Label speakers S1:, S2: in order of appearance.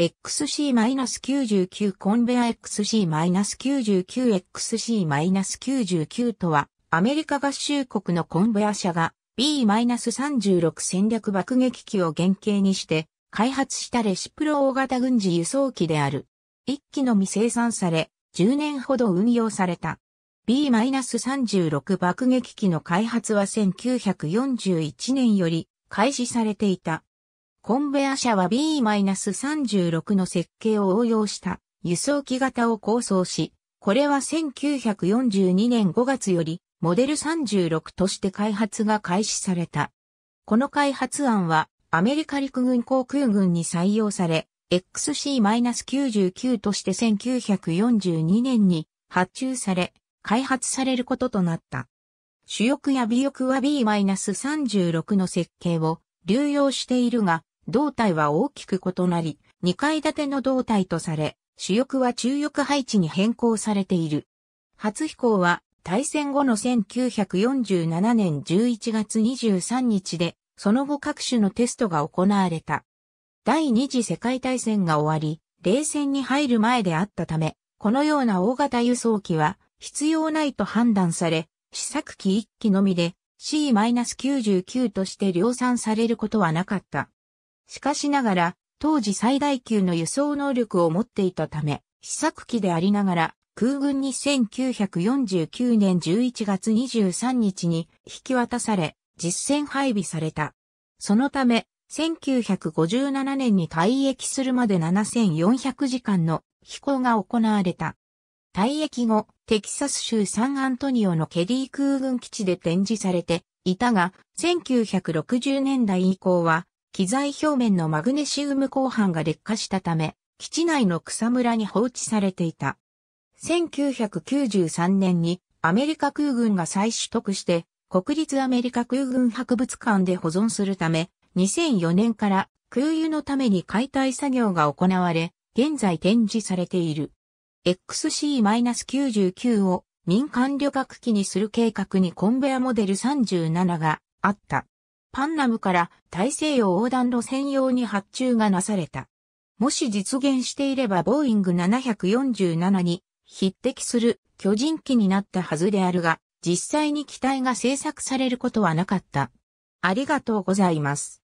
S1: XC-99 コンベア XC-99XC-99 とは、アメリカ合衆国のコンベア社が B-36 戦略爆撃機を原型にして開発したレシプロ大型軍事輸送機である。1機のみ生産され、10年ほど運用された。B-36 爆撃機の開発は1941年より開始されていた。コンベア車は B-36 の設計を応用した輸送機型を構想し、これは1942年5月よりモデル36として開発が開始された。この開発案はアメリカ陸軍航空軍に採用され、XC-99 として1942年に発注され、開発されることとなった。主翼や尾翼は B-36 の設計を流用しているが、胴体は大きく異なり、2階建ての胴体とされ、主翼は中翼配置に変更されている。初飛行は大戦後の1947年11月23日で、その後各種のテストが行われた。第二次世界大戦が終わり、冷戦に入る前であったため、このような大型輸送機は必要ないと判断され、試作機1機のみで C-99 として量産されることはなかった。しかしながら、当時最大級の輸送能力を持っていたため、試作機でありながら、空軍に1949年11月23日に引き渡され、実戦配備された。そのため、1957年に退役するまで7400時間の飛行が行われた。退役後、テキサス州サンアントニオのケリー空軍基地で展示されていたが、1960年代以降は機材表面のマグネシウム鋼板が劣化したため、基地内の草むらに放置されていた。1993年にアメリカ空軍が再取得して国立アメリカ空軍博物館で保存するため2004年から空輸のために解体作業が行われ現在展示されている XC-99 を民間旅客機にする計画にコンベアモデル37があった。パンナムから大西洋横断路専用に発注がなされた。もし実現していればボーイング747に匹敵する巨人機になったはずであるが、実際に機体が製作されることはなかった。ありがとうございます。